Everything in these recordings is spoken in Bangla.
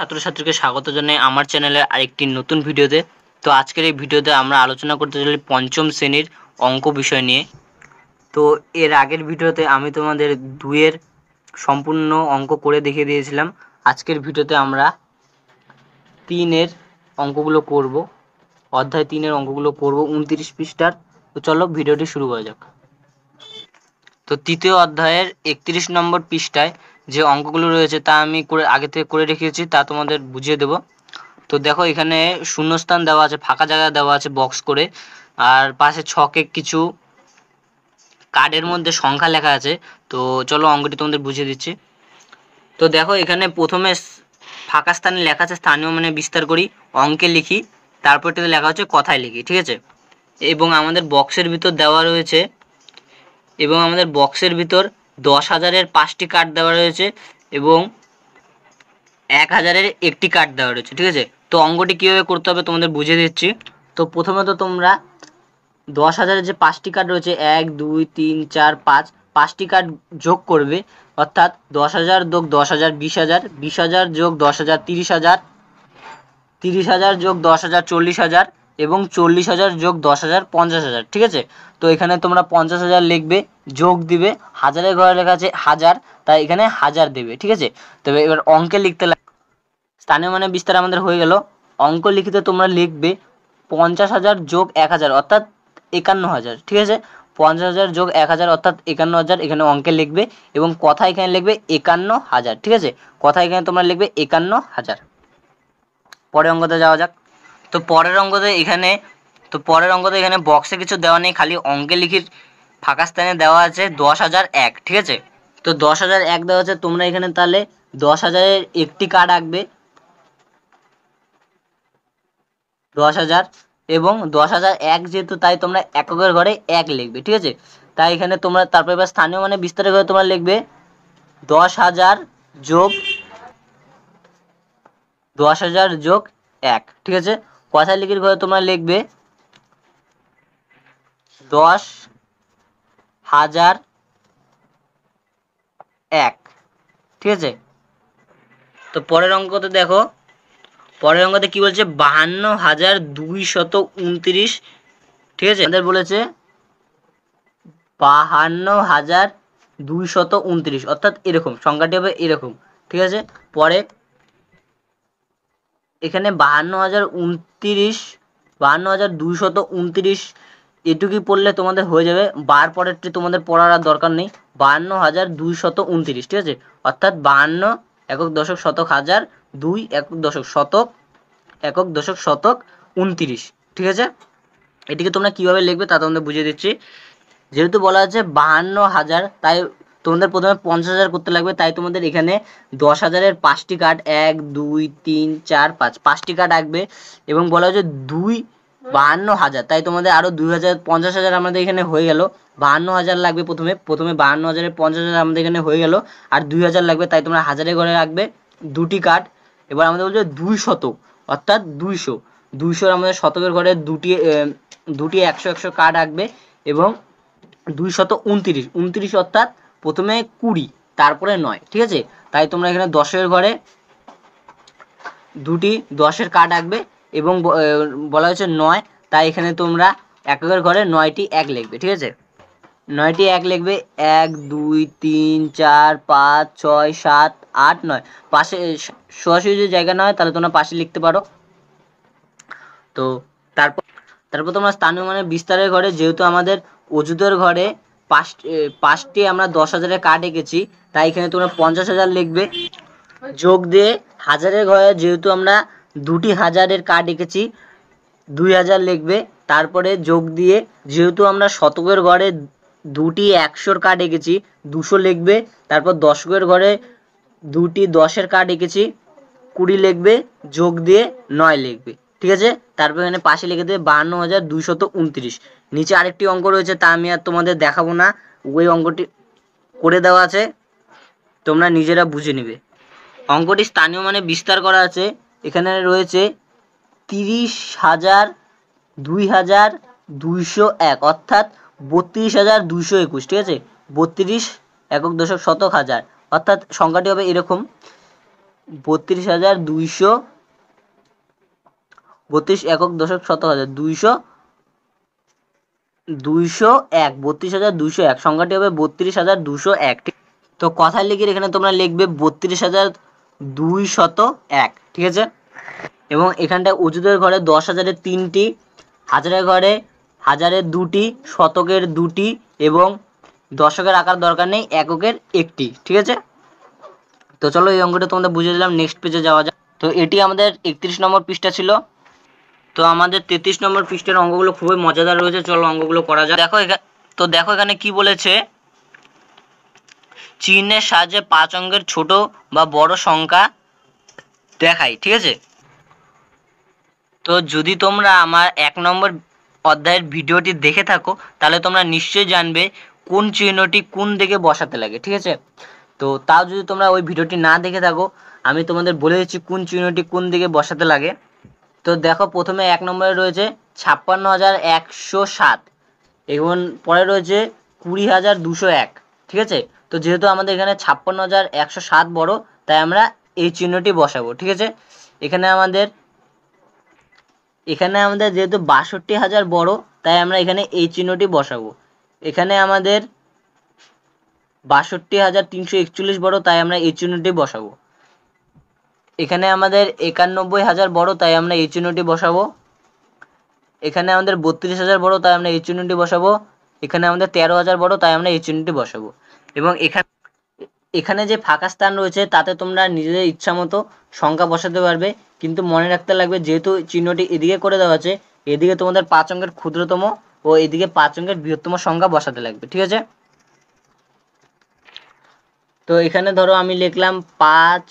ছাত্রছাত্রীকে স্বাগত জানাই আমার চ্যানেলের আরেকটি নতুন ভিডিওতে তো আজকের এই ভিডিওতে আমরা আলোচনা করতে চলে পঞ্চম শ্রেণীর অঙ্ক বিষয় নিয়ে তো এর আগের ভিডিওতে আমি তোমাদের দুয়ের সম্পূর্ণ অঙ্ক করে দেখিয়ে দিয়েছিলাম আজকের ভিডিওতে আমরা তিনের অঙ্কগুলো করব অধ্যায় তিনের অঙ্কগুলো করব উনত্রিশ পৃষ্ঠার তো চলো ভিডিওটি শুরু করা যাক তো তৃতীয় অধ্যায়ের একত্রিশ নম্বর পৃষ্ঠায় যে অঙ্কগুলো রয়েছে তা আমি করে আগে থেকে করে রেখেছি তা তোমাদের বুঝিয়ে দেব তো দেখো এখানে শূন্যস্থান দেওয়া আছে ফাঁকা জায়গা দেওয়া আছে বক্স করে আর পাশে ছকে কিছু কার্ডের মধ্যে সংখ্যা লেখা আছে তো চলো অঙ্কটি তোমাদের বুঝিয়ে দিচ্ছি তো দেখো এখানে প্রথমে ফাঁকা স্থানে লেখা আছে স্থানীয় মানে বিস্তার করি অঙ্কে লিখি তারপর তারপরটিতে লেখা হচ্ছে কথায় লিখি ঠিক আছে এবং আমাদের বক্সের ভিতর দেওয়া রয়েছে এবং আমাদের বক্সের ভিতর দশ হাজারের পাঁচটি কার্ড দেওয়া রয়েছে এবং এক হাজারের একটি কার্ড দেওয়া রয়েছে ঠিক আছে তো অঙ্কটি কীভাবে করতে হবে তোমাদের বুঝিয়ে দিচ্ছি তো প্রথমত তোমরা দশ হাজারের যে পাঁচটি কার্ড রয়েছে এক দুই তিন চার পাঁচ পাঁচটি কার্ড যোগ করবে অর্থাৎ দশ হাজার যোগ দশ হাজার বিশ হাজার বিশ হাজার যোগ দশ হাজার তিরিশ হাজার তিরিশ হাজার যোগ দশ হাজার চল্লিশ হাজার এবং চল্লিশ হাজার যোগ দশ হাজার পঞ্চাশ হাজার ঠিক আছে তো এখানে তোমরা পঞ্চাশ হাজার লিখবে যোগ দিবে হাজারের ঘরে লেখা আছে হাজার তাই এখানে হাজার দেবে ঠিক আছে তবে এবার অঙ্কে লিখতে স্থানীয় মানে বিস্তার আমাদের হয়ে গেল অঙ্ক লিখিতে তোমরা লিখবে পঞ্চাশ হাজার যোগ এক হাজার অর্থাৎ একান্ন হাজার ঠিক আছে পঞ্চাশ হাজার যোগ এক হাজার অর্থাৎ একান্ন হাজার এখানে অঙ্কে লিখবে এবং কথা এখানে লিখবে একান্ন হাজার ঠিক আছে কথা এখানে তোমরা লিখবে একান্ন হাজার পরে অঙ্কতে যাওয়া যাক তো পরের অঙ্গতে এখানে তো পরের অঙ্কতে এখানে বক্সে কিছু দেওয়া নেই খালি অঙ্কে লিখির ফাঁকা স্থানে দেওয়া আছে দশ হাজার এক ঠিক আছে তো দশ হাজার এক দেওয়া আছে তোমরা এখানে তাহলে দশ হাজারের একটি কার্ড আঁকবে দশ হাজার এবং দশ হাজার এক যেহেতু তাই তোমরা এককের ঘরে এক লিখবে ঠিক আছে তাই এখানে তোমরা তারপরে এবার স্থানীয় মানে বিস্তারিত ঘরে তোমরা লিখবে দশ হাজার যোগ দশ হাজার যোগ এক ঠিক আছে কথা লিখির ঘরে তোমরা লিখবে দশ হাজার এক ঠিক আছে তো পরের অঙ্ক তো দেখো পরের অঙ্কতে কি বলছে বাহান্ন হাজার দুই শত উনত্রিশ ঠিক আছে আমাদের বলেছে বাহান্ন হাজার দুই শত উনত্রিশ অর্থাৎ এরকম সংখ্যাটি হবে এরকম ঠিক আছে পরে এখানে বাহান্ন হাজার উনত্রিশ বাহান্ন হাজার দুইশত উনত্রিশ এটুকুই পড়লে তোমাদের হয়ে যাবে বার পরেরটি তোমাদের পড়ার আর দরকার নেই বাহান্ন হাজার দুইশত উনত্রিশ ঠিক আছে অর্থাৎ বাহান্ন একক দশক শতক হাজার দুই একক দশক শতক একক দশক শতক উনত্রিশ ঠিক আছে এটিকে তোমরা কিভাবে লিখবে তা তোমাদের বুঝিয়ে দিচ্ছি যেহেতু বলা আছে বাহান্ন হাজার তাই তোমাদের প্রথমে পঞ্চাশ হাজার করতে লাগবে তাই তোমাদের এখানে দশ হাজারের পাঁচটি কার্ড এক দুই তিন চার পাঁচ পাঁচটি কার্ড আঁকবে এবং বলা হচ্ছে দুই বাহান্ন হাজার তাই তোমাদের আরও দুই হাজার পঞ্চাশ হাজার আমাদের এখানে হয়ে গেল বাহান্ন হাজার লাগবে প্রথমে প্রথমে বাহান্ন হাজারের পঞ্চাশ হাজার আমাদের এখানে হয়ে গেল আর দুই হাজার লাগবে তাই তোমরা হাজারে ঘরে রাখবে দুটি কার্ড এবার আমাদের বলছে দুই শত অর্থাৎ দুইশো দুইশোর আমাদের শতকের ঘরে দুটি দুটি একশো একশো কার্ড আঁকবে এবং দুই শত উনত্রিশ উনত্রিশ অর্থাৎ প্রথমে কুড়ি তারপরে নয় ঠিক আছে তাই তোমরা এখানে দশের ঘরে দুটি দশের কার্ড আঁকবে এবং বলা হয়েছে নয় তাই এখানে তোমরা একের ঘরে নয়টি এক লিখবে ঠিক আছে নয়টি এক লিখবে এক দুই তিন চার পাঁচ ছয় সাত আট নয় পাশে সরাসরি যদি জায়গা নয় তাহলে তোমরা পাশে লিখতে পারো তো তারপর তারপর তোমরা স্থানীয় মানে বিস্তারের ঘরে যেহেতু আমাদের অজুদের ঘরে পাঁচটি পাঁচটি আমরা দশ হাজারের কার্ড এঁকেছি তাই এখানে তোমরা পঞ্চাশ হাজার লিখবে যোগ দিয়ে হাজারের ঘরে যেহেতু আমরা দুটি হাজারের কার্ড এঁকেছি দুই হাজার লিখবে তারপরে যোগ দিয়ে যেহেতু আমরা শতকের ঘরে দুটি একশোর কার্ড এঁকেছি দুশো লিখবে তারপর দশকের ঘরে দুটি দশের কার্ড এঁকেছি কুড়ি লিখবে যোগ দিয়ে নয় লিখবে ঠিক আছে তারপর এখানে পাশে লিখে দেবে বাহান্ন হাজার দুইশত উনত্রিশ নিচে আরেকটি অঙ্ক রয়েছে তা আমি আর তোমাদের দেখাবো না ওই অঙ্কটি করে দেওয়া আছে তোমরা নিজেরা বুঝে নিবে অঙ্কটি স্থানীয় মানে বিস্তার করা আছে এখানে রয়েছে তিরিশ হাজার দুই হাজার দুইশো এক অর্থাৎ বত্রিশ হাজার দুইশো একুশ ঠিক আছে বত্রিশ একক দশক শতক হাজার অর্থাৎ সংখ্যাটি হবে এরকম বত্রিশ হাজার দুইশো বত্রিশ একক দশক শত হাজার দুইশো দুইশো এক বত্রিশ হাজার দুশো এক সংখ্যাটি হবে বত্রিশ হাজার দুশো এক তো কথায় লিখির এখানে তোমরা লিখবে বত্রিশ হাজার দুই শত এক ঠিক আছে এবং এখানটায় অজুদের ঘরে দশ হাজারের তিনটি হাজারের ঘরে হাজারের দুটি শতকের দুটি এবং দশকের আকার দরকার নেই এককের একটি ঠিক আছে তো চলো এই অঙ্কটা তোমাদের বুঝিয়ে দিলাম নেক্সট পেজে যাওয়া যাক তো এটি আমাদের একত্রিশ নম্বর পৃষ্ঠা ছিল তো আমাদের তেত্রিশ নম্বর পৃষ্ঠের অঙ্কগুলো খুবই মজাদার রয়েছে চলো অঙ্কগুলো করা যায় দেখো তো দেখো এখানে কি বলেছে চিহ্নের সাহায্যে পাঁচ অঙ্কের ছোট বা বড় সংখ্যা দেখাই ঠিক আছে তো যদি তোমরা আমার এক নম্বর অধ্যায়ের ভিডিওটি দেখে থাকো তাহলে তোমরা নিশ্চয়ই জানবে কোন চিহ্নটি কোন দিকে বসাতে লাগে ঠিক আছে তো তাও যদি তোমরা ওই ভিডিওটি না দেখে থাকো আমি তোমাদের বলে দিচ্ছি কোন চিহ্নটি কোন দিকে বসাতে লাগে তো দেখো প্রথমে এক নম্বরে রয়েছে ছাপ্পান্ন হাজার একশো সাত এবং পরে রয়েছে কুড়ি হাজার দুশো এক ঠিক আছে তো যেহেতু আমাদের এখানে ছাপ্পান্ন হাজার একশো সাত বড়ো তাই আমরা এই চিহ্নটি বসাবো ঠিক আছে এখানে আমাদের এখানে আমাদের যেহেতু বাষট্টি হাজার বড়ো তাই আমরা এখানে এই চিহ্নটি বসাবো এখানে আমাদের বাষট্টি হাজার তিনশো একচল্লিশ বড়ো তাই আমরা এই চিহ্নটি বসাবো এখানে আমাদের একানব্বই হাজার বড় তাই আমরা এই চিহ্নটি বসাবো এখানে আমাদের বত্রিশ হাজার বড় তাই আমরা এই চিহ্নটি বসাবো এখানে আমাদের তেরো হাজার বড় তাই আমরা এই চিহ্নটি বসাবো এবং এখানে এখানে যে ফাঁকা স্থান রয়েছে তাতে তোমরা নিজেদের ইচ্ছা মতো সংখ্যা বসাতে পারবে কিন্তু মনে রাখতে লাগবে যেহেতু চিহ্নটি এদিকে করে দেওয়া আছে এদিকে তোমাদের পাঁচ অঙ্কের ক্ষুদ্রতম ও এদিকে পাঁচ অঙ্কের বৃহত্তম সংখ্যা বসাতে লাগবে ঠিক আছে তো এখানে ধরো আমি লিখলাম পাঁচ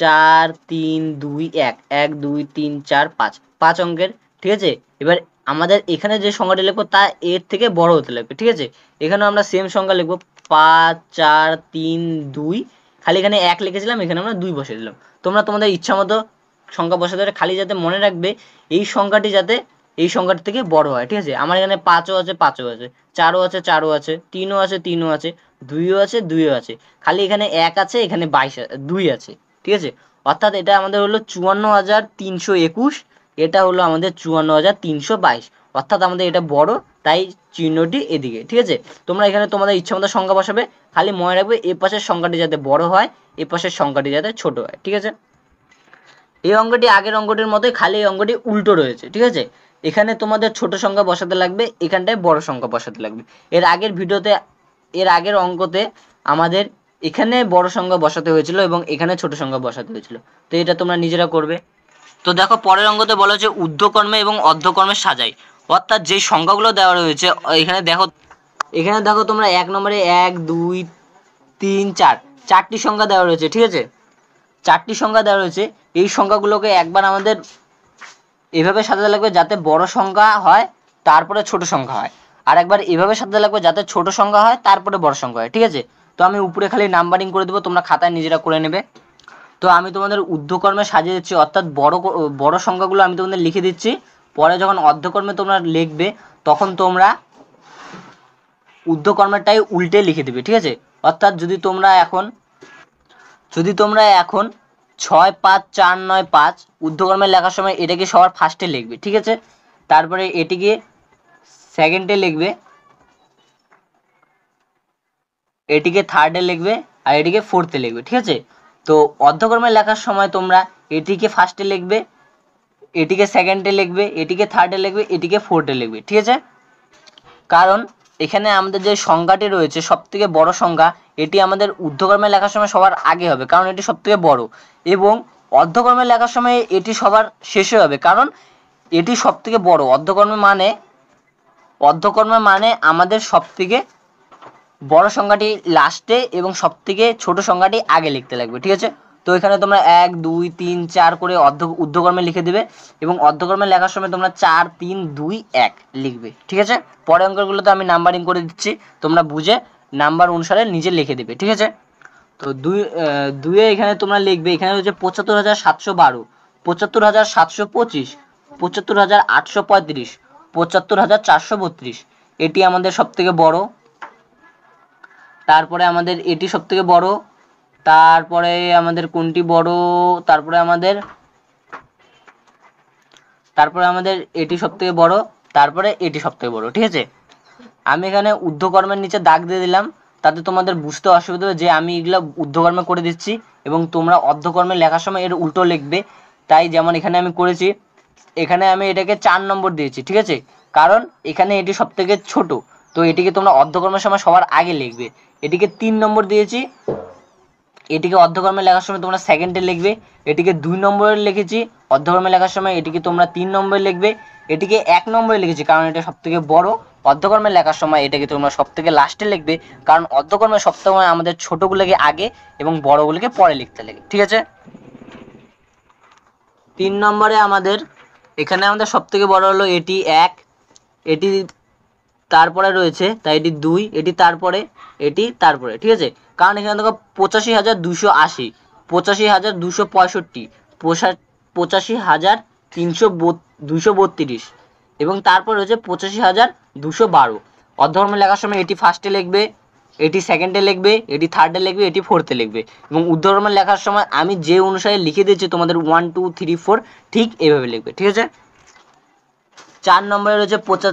চার তিন দুই এক এক দুই তিন চার পাঁচ পাঁচ অঙ্কের ঠিক আছে এবার আমাদের এখানে যে সংখ্যাটা লিখবো তা এর থেকে বড় হতে লাগবে ঠিক আছে এখানেও আমরা সেম সংখ্যা লিখবো পাঁচ চার তিন দুই খালি এখানে এক লিখেছিলাম এখানে আমরা দুই বসে দিলাম তোমরা তোমাদের ইচ্ছা মতো সংখ্যা বসে ধরে খালি যাতে মনে রাখবে এই সংখ্যাটি যাতে এই সংখ্যাটি থেকে বড় হয় ঠিক আছে আমার এখানে পাঁচও আছে পাঁচও আছে চারও আছে চারও আছে তিনও আছে তিনও আছে দুইও আছে দুইও আছে খালি এখানে এক আছে এখানে বাইশ দুই আছে ঠিক আছে অর্থাৎ এটা আমাদের হলো চুয়ান্ন হাজার তিনশো একুশ এটা হলো আমাদের চুয়ান্ন হাজার তিনশো বাইশ অর্থাৎ আমাদের এটা বড় তাই চিহ্নটি এদিকে ঠিক আছে তোমরা এখানে তোমাদের মতো সংখ্যা বসাবে খালি মনে রাখবে এ পাশের সংখ্যাটি যাতে বড় হয় এ পাশের সংখ্যাটি যাতে ছোট হয় ঠিক আছে এই অঙ্কটি আগের অঙ্কটির মতোই খালি এই অঙ্কটি উল্টো রয়েছে ঠিক আছে এখানে তোমাদের ছোট সংখ্যা বসাতে লাগবে এখানটায় বড় সংখ্যা বসাতে লাগবে এর আগের ভিডিওতে এর আগের অঙ্কতে আমাদের এখানে বড় সংখ্যা বসাতে হয়েছিল এবং এখানে ছোট সংখ্যা বসাতে হয়েছিল তো এটা তোমরা নিজেরা করবে তো দেখো পরের অঙ্গতে বলা হচ্ছে উদ্ধকর্মে এবং অর্ধকর্মে সাজাই অর্থাৎ যে সংখ্যাগুলো দেওয়া রয়েছে এখানে দেখো এখানে দেখো তোমরা এক নম্বরে এক দুই তিন চার চারটি সংখ্যা দেওয়া রয়েছে ঠিক আছে চারটি সংখ্যা দেওয়া রয়েছে এই সংখ্যাগুলোকে একবার আমাদের এভাবে সাজাতে লাগবে যাতে বড় সংখ্যা হয় তারপরে ছোট সংখ্যা হয় আর একবার এভাবে সাজাতে লাগবে যাতে ছোট সংখ্যা হয় তারপরে বড় সংখ্যা হয় ঠিক আছে তো আমি উপরে খালি নাম্বারিং করে দেবো তোমরা খাতায় নিজেরা করে নেবে তো আমি তোমাদের উদ্ধকর্মে সাজিয়ে দিচ্ছি অর্থাৎ বড় বড় সংখ্যাগুলো আমি তোমাদের লিখে দিচ্ছি পরে যখন অর্ধকর্মে তোমরা লিখবে তখন তোমরা উদ্ধকর্মেরটাই উল্টে লিখে দেবে ঠিক আছে অর্থাৎ যদি তোমরা এখন যদি তোমরা এখন ছয় পাঁচ চার নয় পাঁচ উদ্ধকর্মে লেখার সময় এটাকে সবার ফার্স্টে লিখবে ঠিক আছে তারপরে এটিকে সেকেন্ডে লিখবে এটিকে থার্ডে লিখবে আর এটিকে ফোর্থে লিখবে ঠিক আছে তো অর্ধকর্মে লেখার সময় তোমরা এটিকে ফার্স্টে লিখবে এটিকে সেকেন্ডে লিখবে এটিকে থার্ডে লিখবে এটিকে ফোর্থে লিখবে ঠিক আছে কারণ এখানে আমাদের যে সংখ্যাটি রয়েছে সবথেকে বড় সংখ্যা এটি আমাদের উর্ধ্বকর্মে লেখার সময় সবার আগে হবে কারণ এটি সবথেকে বড় এবং অর্ধকর্মে লেখার সময় এটি সবার শেষে হবে কারণ এটি সবথেকে বড় অর্ধকর্মে মানে অর্ধকর্মে মানে আমাদের সবথেকে বড় সংখ্যাটি লাস্টে এবং সব থেকে ছোটো সংখ্যাটি আগে লিখতে লাগবে ঠিক আছে তো এখানে তোমরা এক দুই তিন চার করে অর্ধ উর্ধ্বকর্মে লিখে দেবে এবং অর্ধকর্মে লেখার সময় তোমরা চার তিন দুই এক লিখবে ঠিক আছে পরে অঙ্কগুলোতে আমি নাম্বারিং করে দিচ্ছি তোমরা বুঝে নাম্বার অনুসারে নিজে লিখে দেবে ঠিক আছে তো দুই দুয়ে এখানে তোমরা লিখবে এখানে হচ্ছে পঁচাত্তর হাজার সাতশো বারো পঁচাত্তর হাজার সাতশো পঁচিশ পঁচাত্তর হাজার আটশো পঁয়ত্রিশ পঁচাত্তর হাজার চারশো বত্রিশ এটি আমাদের সব থেকে বড়ো তারপরে আমাদের এটি সব থেকে বড় তারপরে আমাদের কোনটি বড় তারপরে আমাদের তারপরে আমাদের এটি সব থেকে বড় তারপরে এটি সব থেকে বড় ঠিক আছে আমি এখানে ঊর্ধ্বকর্মের নিচে দাগ দিয়ে দিলাম তাতে তোমাদের বুঝতে অসুবিধা হবে যে আমি এগুলো ঊর্ধ্বকর্মে করে দিচ্ছি এবং তোমরা অর্ধকর্মে লেখার সময় এর উল্টো লিখবে তাই যেমন এখানে আমি করেছি এখানে আমি এটাকে চার নম্বর দিয়েছি ঠিক আছে কারণ এখানে এটি সব থেকে ছোটো তো এটিকে তোমরা অর্ধকর্মের সময় সবার আগে লিখবে এটিকে তিন নম্বর দিয়েছি এটিকে অর্ধকর্মে লেখার সময় তোমরা সেকেন্ডে লিখবে এটিকে দুই নম্বরে লিখেছি অর্ধকর্মে লেখার সময় এটিকে তোমরা তিন নম্বরে লিখবে এটিকে এক নম্বরে লিখেছি কারণ এটা সবথেকে বড় অর্ধকর্মে লেখার সময় এটাকে তোমরা সব থেকে লাস্টে লিখবে কারণ অর্ধকর্মে সবসময় আমাদের ছোটোগুলোকে আগে এবং বড়গুলোকে পরে লিখতে লাগে ঠিক আছে তিন নম্বরে আমাদের এখানে আমাদের সব থেকে বড় হলো এটি এক এটি তারপরে রয়েছে তাই এটি দুই এটি তারপরে এটি তারপরে ঠিক আছে কারণ এখানে দেখো পঁচাশি হাজার দুশো আশি পঁচাশি হাজার দুশো পঁয়ষট্টি পঁচাশি হাজার তিনশো দুশো বত্রিশ এবং তারপর রয়েছে পঁচাশি হাজার দুশো বারো অধর্মে লেখার সময় এটি ফার্স্টে লিখবে এটি সেকেন্ডে লিখবে এটি থার্ডে লিখবে এটি ফোর্থে লিখবে এবং উদ্ধর্ম লেখার সময় আমি যে অনুসারে লিখে দিয়েছি তোমাদের ওয়ান টু থ্রি ফোর ঠিক এভাবে লিখবে ঠিক আছে চার নম্বরে রয়েছে পঁচা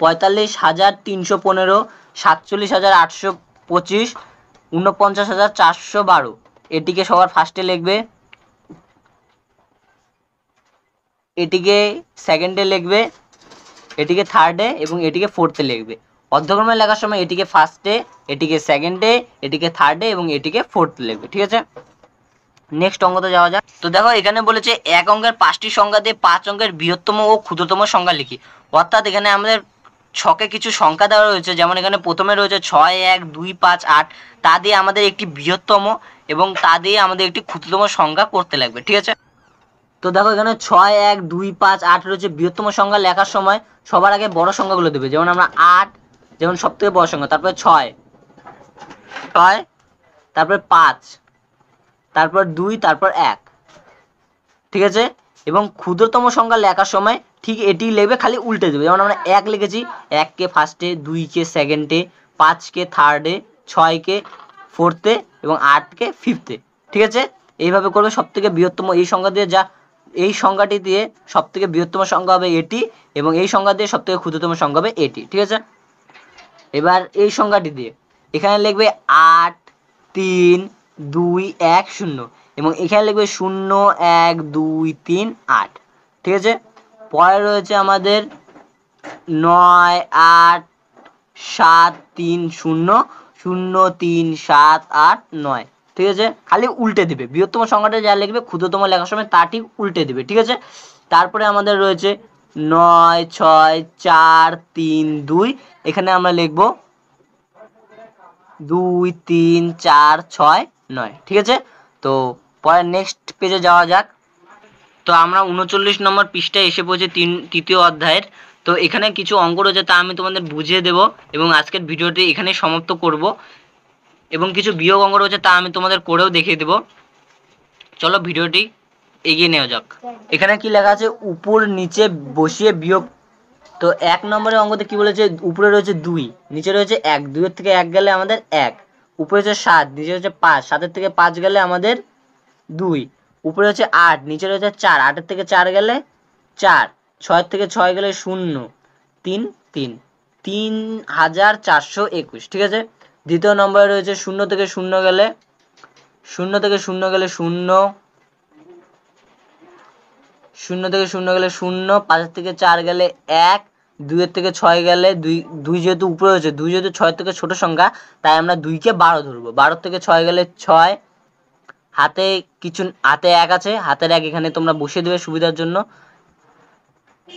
পঁয়তাল্লিশ হাজার তিনশো পনেরো সাতচল্লিশ হাজার আটশো পঁচিশ উনপঞ্চাশ হাজার চারশো বারো এটিকে সবার ফার্স্টে লিখবে এটিকে সেকেন্ডে লিখবে এটিকে থার্ডে এবং এটিকে ফোর্থে লিখবে অর্ধক্রমে লেখার সময় এটিকে ফার্স্টে এটিকে সেকেন্ডে এটিকে থার্ডে এবং এটিকে ফোর্থে লিখবে ঠিক আছে নেক্সট অঙ্গতে যাওয়া যাক তো দেখো এখানে বলেছে এক অঙ্কের পাঁচটি সংখ্যা দিয়ে পাঁচ অঙ্কের বৃহত্তম ও ক্ষুদ্রতম সংখ্যা লিখি অর্থাৎ এখানে আমাদের ছকে কিছু সংখ্যা দেওয়া রয়েছে যেমন এখানে প্রথমে রয়েছে ছয় এক দুই পাঁচ আট তা দিয়ে আমাদের একটি বৃহত্তম এবং তা দিয়ে আমাদের একটি ক্ষুদ্রতম সংখ্যা করতে লাগবে ঠিক আছে তো দেখো এখানে ছয় এক দুই পাঁচ আট রয়েছে বৃহত্তম সংখ্যা লেখার সময় সবার আগে বড় সংখ্যাগুলো দেবে যেমন আমরা আট যেমন সব থেকে বড় সংখ্যা তারপরে ছয় ছয় তারপরে পাঁচ তারপর দুই তারপর এক ঠিক আছে এবং ক্ষুদ্রতম সংখ্যা লেখার সময় ঠিক এটি লেখবে খালি উল্টে দেবে যেমন আমরা এক লিখেছি এককে ফার্স্টে দুইকে সেকেন্ডে পাঁচকে থার্ডে ছয়কে ফোর্থে এবং আটকে ফিফথে ঠিক আছে এইভাবে করবে সবথেকে বৃহত্তম এই সংখ্যা দিয়ে যা এই সংখ্যাটি দিয়ে সবথেকে বৃহত্তম সংখ্যা হবে এটি এবং এই সংখ্যা দিয়ে সবথেকে ক্ষুদ্রতম সংখ্যা হবে এটি ঠিক আছে এবার এই সংখ্যাটি দিয়ে এখানে লিখবে আট তিন দুই এক শূন্য এবং এখানে লিখবে শূন্য এক দুই তিন আট ঠিক আছে পরে রয়েছে আমাদের নয় আট সাত তিন শূন্য শূন্য তিন সাত আট নয় ঠিক আছে খালি উল্টে দেবে বৃহত্তম সংখ্যাটা যা লিখবে ক্ষুদ্রতম লেখার সময় তা ঠিক উল্টে দেবে ঠিক আছে তারপরে আমাদের রয়েছে নয় ছয় চার তিন দুই এখানে আমরা লিখব দুই তিন চার ছয় নয় ঠিক আছে তো পরে নেক্সট পেজে যাওয়া যাক তো আমরা উনচল্লিশ নম্বর পৃষ্ঠায় এসে পড়েছি তিন তৃতীয় অধ্যায়ের তো এখানে কিছু অঙ্ক রয়েছে তা আমি তোমাদের বুঝিয়ে দেব এবং আজকের ভিডিওটি এখানে সমাপ্ত করব এবং কিছু বিয়োগ অঙ্ক রয়েছে তা আমি তোমাদের করেও দেখিয়ে দেব চলো ভিডিওটি এগিয়ে নেওয়া যাক এখানে কি লেখা আছে উপর নিচে বসিয়ে বিয়োগ তো এক নম্বরের অঙ্কতে কি বলেছে উপরে রয়েছে দুই নিচে রয়েছে এক দুইয়ের থেকে এক গেলে আমাদের এক উপরে রয়েছে সাত নিচে রয়েছে পাঁচ সাতের থেকে পাঁচ গেলে আমাদের দুই উপরে হচ্ছে আট নিচে রয়েছে চার আটের থেকে চার গেলে চার ছয়ের থেকে ছয় গেলে শূন্য তিন তিন তিন হাজার চারশো একুশ ঠিক আছে দ্বিতীয় নম্বরে রয়েছে শূন্য থেকে শূন্য গেলে শূন্য থেকে শূন্য গেলে শূন্য শূন্য থেকে শূন্য গেলে শূন্য পাঁচের থেকে চার গেলে এক দুইয়ের থেকে ছয় গেলে দুই দুই যেহেতু উপরে হয়েছে দুই যেহেতু ছয় থেকে ছোট সংখ্যা তাই আমরা দুইকে বারো ধরবো বারো থেকে ছয় গেলে ছয় হাতে কিছু হাতে এক আছে হাতের এক এখানে তোমরা বসিয়ে দেবে সুবিধার জন্য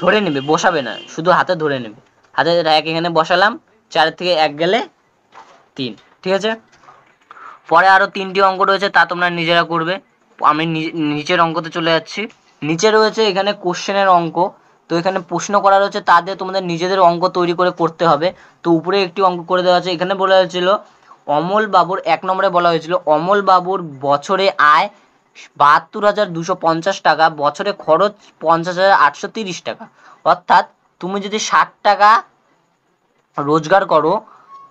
ধরে নেবে বসাবে না শুধু হাতে ধরে নেবে হাতে এক এখানে বসালাম চার থেকে এক গেলে তিন ঠিক আছে পরে আরও তিনটি অঙ্ক রয়েছে তা তোমরা নিজেরা করবে আমি নিচের অঙ্কতে চলে যাচ্ছি নিচে রয়েছে এখানে কোশ্চেনের অঙ্ক তো এখানে প্রশ্ন করা রয়েছে তা দিয়ে তোমাদের নিজেদের অঙ্ক তৈরি করে করতে হবে তো উপরে একটি অঙ্ক করে দেওয়া আছে এখানে বলা হয়েছিল অমল বাবুর এক নম্বরে বলা হয়েছিল অমল বাবুর বছরে আয় বাহাত্তর হাজার দুশো পঞ্চাশ টাকা বছরে খরচ পঞ্চাশ হাজার আটশো তিরিশ টাকা অর্থাৎ তুমি যদি ষাট টাকা রোজগার করো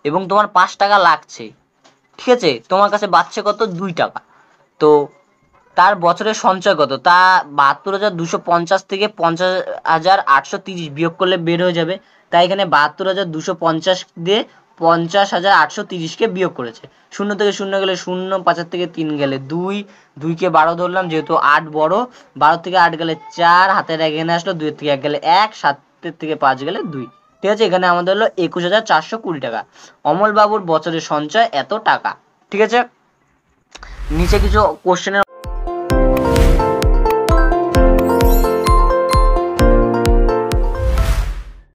এবং তোমার পাঁচ টাকা লাগছে ঠিক আছে তোমার কাছে বাঁচছে কত দুই টাকা তো তার বছরের সঞ্চয় কত তা বাহাত্তর হাজার দুশো পঞ্চাশ থেকে পঞ্চাশ হাজার আটশো তিরিশ বিয়োগ করলে বের হয়ে যাবে তাই এখানে বাহাত্তর হাজার দুশো পঞ্চাশ দিয়ে পঞ্চাশ হাজার আটশো তিরিশকে বিয়োগ করেছে শূন্য থেকে শূন্য গেলে শূন্য পাঁচের থেকে তিন গেলে দুই দুইকে বারো ধরলাম যেহেতু আট বড় বারো থেকে আট গেলে চার হাতের এক এনে আসলো দুইয়ের থেকে এক গেলে এক সাতের থেকে পাঁচ গেলে দুই ঠিক আছে এখানে আমাদের হলো একুশ হাজার চারশো কুড়ি টাকা অমলবাবুর বছরের সঞ্চয় এত টাকা ঠিক আছে নিচে কিছু কোশ্চেনের